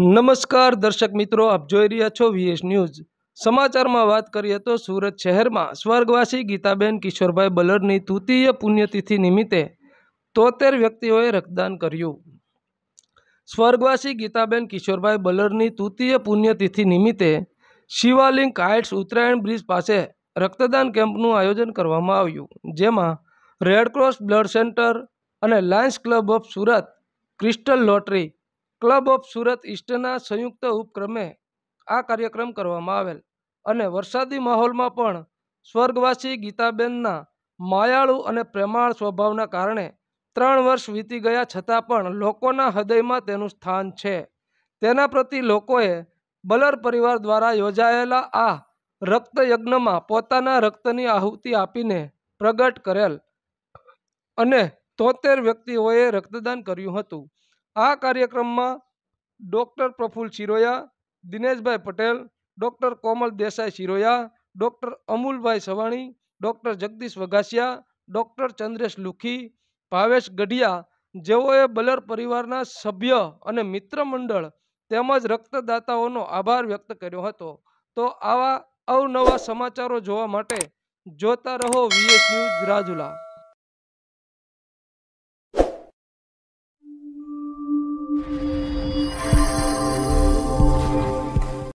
નમસ્કાર દર્શક મિત્રો આપ જોઈ રહ્યા છો વીએસ ન્યૂઝ સમાચારમાં વાત કરીએ તો સુરત શહેરમાં સ્વર્ગવાસી ગીતાબેન કિશોરભાઈ બલરની તૃતીય પુણ્યતિથિ નિમિત્તે તોતેર વ્યક્તિઓએ રક્તદાન કર્યું સ્વર્ગવાસી ગીતાબેન કિશોરભાઈ બલરની તૃતીય પુણ્યતિથિ નિમિત્તે શિવાલિંગ હાઇટ્સ ઉત્તરાયણ બ્રિજ પાસે રક્તદાન કેમ્પનું આયોજન કરવામાં આવ્યું જેમાં રેડક્રોસ બ્લડ સેન્ટર અને Lions Club of Surat Crystal Rotary Club of Surat ઈસ્ટના સંયુક્ત ઉપક્રમે આ કાર્યક્રમ કરવામાં આવેલ અને વરસાદી માહોલમાં પણ સ્વર્ગવાસી ગીતાબેનના માયાળુ અને પ્રેમાળ સ્વભાવના કારણે ત્રણ વર્ષ વીતી ગયા છતાં પણ લોકોના હૃદયમાં તેનું સ્થાન છે તેના પ્રતિ લોકોએ બલર પરિવાર દ્વારા યોજાયેલા આ રક્તયજ્ઞમાં પોતાના રક્તની આહુતિ આપીને પ્રગટ કરેલ અને તોતેર વ્યક્તિઓએ રક્તદાન કર્યું હતું આ કાર્યક્રમમાં doctor Praful Shiroya Dineshbhai Patel doctor Komal Desai Shiroya doctor Amulbhai Savani doctor Jagdish Vaghasiya doctor Chandresh Lukhi Bhavesh Gadhiya જેઓએ બલર પરિવારના સભ્ય અને મિત્ર મંડળ તેમજ રક્તદાતાઓનો આભાર વ્યક્ત કર્યો હતો તો આવા અવનવા સમાચારો જોવા માટે જોતા રહો વીએસ ન્યૂઝ રાજુલા